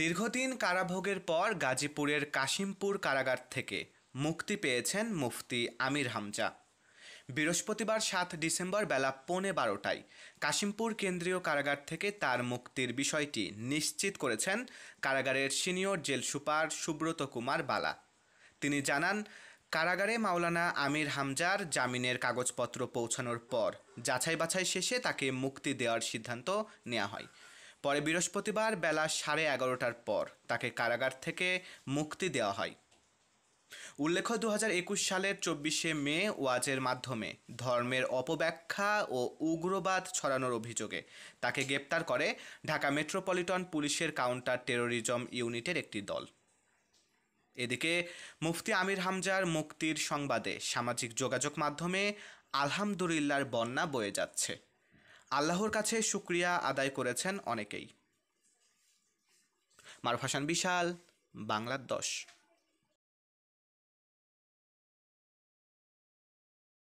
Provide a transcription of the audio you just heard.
দীর্ঘদিন কারাভোগের পর গাজীপুরের কাশিমপুর কারাগার থেকে মুক্তি পেয়েছেন মুফতি আমির হামজা বৃহস্পতিবার সাত ডিসেম্বর বেলা পৌনে বারোটায় কাশিমপুর কেন্দ্রীয় কারাগার থেকে তার মুক্তির বিষয়টি নিশ্চিত করেছেন কারাগারের senior jail super Subrata Kumar Bala তিনি জানান কারাগারে মাওলানা আমির হামজার জামিনের কাগজপত্র পৌঁছানোর পর যাচাই বাছাই শেষে তাকে মুক্তি দেওয়ার সিদ্ধান্ত নেওয়া হয় পরে বৃহস্পতিবার বেলা সাড়ে এগারোটার পর তাকে কারাগার থেকে মুক্তি দেওয়া হয় উল্লেখ্য দু হাজার একুশ সালের চব্বিশে মে ওয়াজের মাধ্যমে ধর্মের অপব্যাখ্যা ও উগ্রবাদ ছড়ানোর অভিযোগে তাকে গ্রেপ্তার করে ঢাকা মেট্রোপলিটন পুলিশের কাউন্টার টেরোরিজম ইউনিটের একটি দল এদিকে মুফতি আমির হামজার মুক্তির সংবাদে সামাজিক যোগাযোগ মাধ্যমে আলহামদুলিল্লাহর বন্যা বয়ে যাচ্ছে আল্লাহর কাছে শুক্রিয়া আদায় করেছেন অনেকেই হাসান বিশাল বাংলার দশ